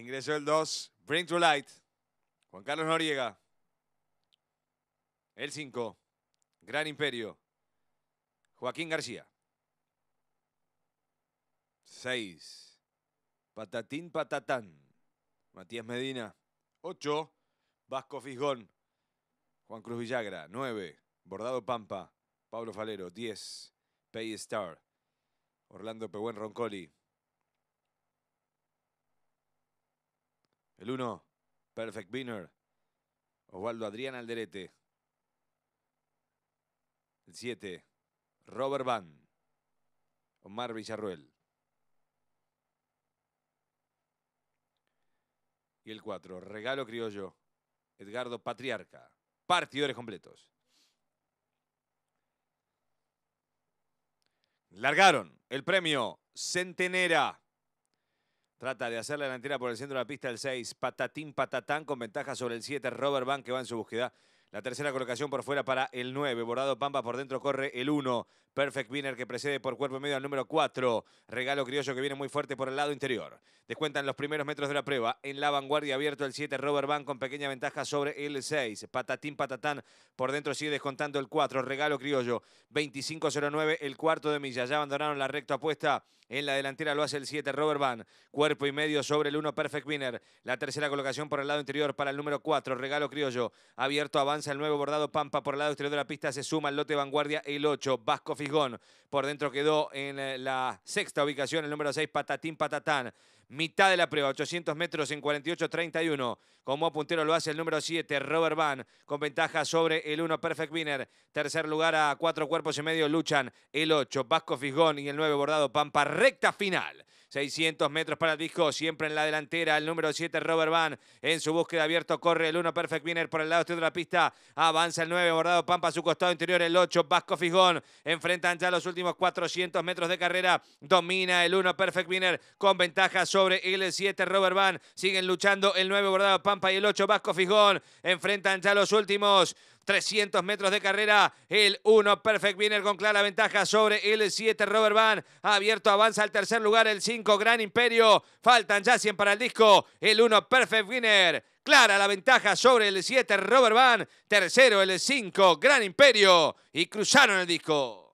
Ingreso el 2, Bring to Light, Juan Carlos Noriega. El 5, Gran Imperio, Joaquín García. 6, Patatín Patatán, Matías Medina. 8, Vasco Fisgón, Juan Cruz Villagra. 9, Bordado Pampa, Pablo Falero. 10, Pay Star, Orlando Pehuen Roncoli. El 1, Perfect Winner. Osvaldo Adrián Alderete. El 7, Robert Van. Omar Villarruel. Y el 4, Regalo Criollo. Edgardo Patriarca. Partidores completos. Largaron el premio Centenera. Trata de hacer la delantera por el centro de la pista del 6. Patatín, patatán con ventaja sobre el 7. Robert Van, que va en su búsqueda. La tercera colocación por fuera para el 9. Bordado Pamba por dentro corre el 1. Perfect Winner que precede por cuerpo y medio al número 4. Regalo Criollo que viene muy fuerte por el lado interior. Descuentan los primeros metros de la prueba. En la vanguardia abierto el 7 Robert Van con pequeña ventaja sobre el 6. Patatín Patatán por dentro sigue descontando el 4. Regalo Criollo 25-09 el cuarto de milla. Ya abandonaron la recta apuesta. En la delantera lo hace el 7 Robert Van. Cuerpo y medio sobre el 1 Perfect Winner. La tercera colocación por el lado interior para el número 4. Regalo Criollo abierto avanza el nuevo bordado Pampa por el lado exterior de la pista. Se suma el lote vanguardia el 8. Vasco Fijón. Por dentro quedó en eh, la sexta ubicación el número 6 Patatín Patatán mitad de la prueba, 800 metros en 48-31. Como puntero lo hace el número 7, Robert Van, con ventaja sobre el 1, Perfect Winner. Tercer lugar a cuatro cuerpos y medio luchan el 8, Vasco Fisgón y el 9, Bordado Pampa. Recta final. 600 metros para el disco, siempre en la delantera. El número 7, Robert Van, en su búsqueda abierto, corre el 1, Perfect Winner por el lado este de la pista. Avanza el 9, Bordado Pampa a su costado interior, el 8, Vasco Fisgón... Enfrentan ya los últimos 400 metros de carrera. Domina el 1, Perfect Winner, con ventaja sobre sobre el 7 Robert Van. Siguen luchando el 9 Bordado Pampa y el 8 Vasco Fijón. Enfrentan ya los últimos 300 metros de carrera. El 1 Perfect Winner con clara ventaja sobre el 7 Robert Van. Abierto avanza al tercer lugar el 5 Gran Imperio. Faltan ya 100 para el disco. El 1 Perfect Winner. Clara la ventaja sobre el 7 Robert Van. Tercero el 5 Gran Imperio. Y cruzaron el disco.